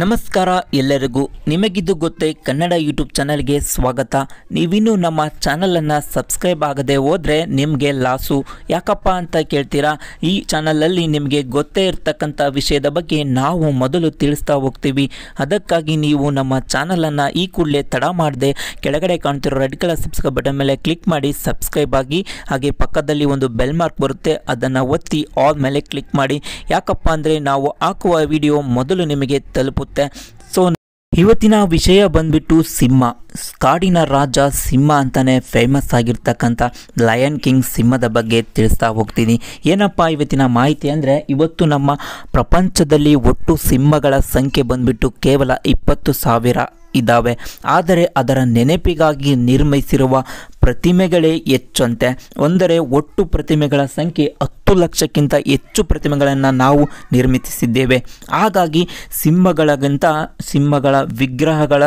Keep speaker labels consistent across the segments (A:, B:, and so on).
A: ನಮಸ್ಕಾರ ಎಲ್ಲರಿಗೂ ನಿಮಗಿದ್ದು ಗೊತ್ತೇ ಕನ್ನಡ ಯೂಟ್ಯೂಬ್ ಚಾನಲ್ಗೆ ಸ್ವಾಗತ ನೀವಿನ್ನೂ ನಮ್ಮ ಚಾನಲನ್ನು ಸಬ್ಸ್ಕ್ರೈಬ್ ಆಗದೆ ಹೋದರೆ ನಿಮಗೆ ಲಾಸು ಯಾಕಪ್ಪ ಅಂತ ಕೇಳ್ತೀರಾ ಈ ಚಾನಲಲ್ಲಿ ನಿಮಗೆ ಗೊತ್ತೇ ಇರ್ತಕ್ಕಂಥ ವಿಷಯದ ಬಗ್ಗೆ ನಾವು ಮೊದಲು ತಿಳಿಸ್ತಾ ಹೋಗ್ತೀವಿ ಅದಕ್ಕಾಗಿ ನೀವು ನಮ್ಮ ಚಾನಲನ್ನು ಈ ಕೂಡಲೇ ತಡ ಮಾಡದೆ ಕೆಳಗಡೆ ಕಾಣ್ತಿರೋ ರೆಡ್ ಕಲರ್ ಸಬ್ಸ್ಕ್ರೈಬ್ ಬಟನ್ ಮೇಲೆ ಕ್ಲಿಕ್ ಮಾಡಿ ಸಬ್ಸ್ಕ್ರೈಬ್ ಆಗಿ ಹಾಗೆ ಪಕ್ಕದಲ್ಲಿ ಒಂದು ಬೆಲ್ ಮಾರ್ಕ್ ಬರುತ್ತೆ ಅದನ್ನು ಒತ್ತಿ ಆಲ್ ಮೇಲೆ ಕ್ಲಿಕ್ ಮಾಡಿ ಯಾಕಪ್ಪ ಅಂದರೆ ನಾವು ಹಾಕುವ ವಿಡಿಯೋ ಮೊದಲು ನಿಮಗೆ ತಲುಪುತ್ತೆ ಆಗುತ್ತೆ ಸೊ ಇವತ್ತಿನ ವಿಷಯ ಬಂದ್ಬಿಟ್ಟು ಸಿಂಹ ಕಾಡಿನ ರಾಜ ಸಿಂಹ ಅಂತಲೇ ಫೇಮಸ್ ಆಗಿರ್ತಕ್ಕಂಥ ಲಯನ್ ಕಿಂಗ್ ಸಿಂಹದ ಬಗ್ಗೆ ತಿಳಿಸ್ತಾ ಹೋಗ್ತೀನಿ ಏನಪ್ಪ ಇವತ್ತಿನ ಮಾಹಿತಿ ಅಂದರೆ ಇವತ್ತು ನಮ್ಮ ಪ್ರಪಂಚದಲ್ಲಿ ಒಟ್ಟು ಸಿಂಹಗಳ ಸಂಖ್ಯೆ ಬಂದ್ಬಿಟ್ಟು ಕೇವಲ ಇಪ್ಪತ್ತು ಸಾವಿರ ಇದ್ದಾವೆ ಆದರೆ ಅದರ ನೆನಪಿಗಾಗಿ ನಿರ್ಮಿಸಿರುವ ಪ್ರತಿಮೆಗಳೇ ಹೆಚ್ಚಂತೆ ಅಂದರೆ ಒಟ್ಟು ಪ್ರತಿಮೆಗಳ ಸಂಖ್ಯೆ ಹತ್ತು ಲಕ್ಷಕ್ಕಿಂತ ಹೆಚ್ಚು ಪ್ರತಿಮೆಗಳನ್ನು ನಾವು ನಿರ್ಮಿಸಿದ್ದೇವೆ ಹಾಗಾಗಿ ಸಿಂಹಗಳಿಗಿಂತ ಸಿಂಹಗಳ ವಿಗ್ರಹಗಳ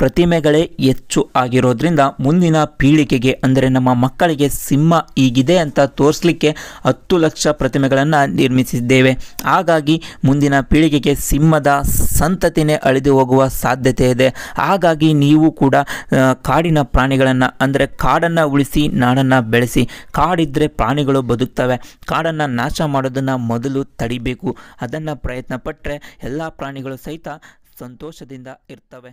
A: ಪ್ರತಿಮೆಗಳೇ ಹೆಚ್ಚು ಆಗಿರೋದ್ರಿಂದ ಮುಂದಿನ ಪೀಳಿಗೆಗೆ ಅಂದರೆ ನಮ್ಮ ಮಕ್ಕಳಿಗೆ ಸಿಂಹ ಹೀಗಿದೆ ಅಂತ ತೋರಿಸಲಿಕ್ಕೆ ಹತ್ತು ಲಕ್ಷ ಪ್ರತಿಮೆಗಳನ್ನು ನಿರ್ಮಿಸಿದ್ದೇವೆ ಹಾಗಾಗಿ ಮುಂದಿನ ಪೀಳಿಗೆಗೆ ಸಿಂಹದ ಸಂತತಿನೇ ಅಳಿದು ಹೋಗುವ ಸಾಧ್ಯತೆ ಇದೆ ಹಾಗಾಗಿ ನೀವು ಕೂಡ ಕಾಡಿನ ಪ್ರಾಣಿಗಳನ್ನು ಅಂದರೆ ಕಾ ಕಾಡನ್ನು ಉಳಿಸಿ ನಾಡನ್ನು ಬೆಳೆಸಿ ಕಾಡಿದ್ದರೆ ಪ್ರಾಣಿಗಳು ಬದುಕ್ತವೆ ಕಾಡನ್ನು ನಾಶ ಮಾಡೋದನ್ನು ಮೊದಲು ತಡಿಬೇಕು ಅದನ್ನು ಪ್ರಯತ್ನ ಪಟ್ಟರೆ ಎಲ್ಲ ಪ್ರಾಣಿಗಳು ಸಹಿತ ಸಂತೋಷದಿಂದ ಇರ್ತವೆ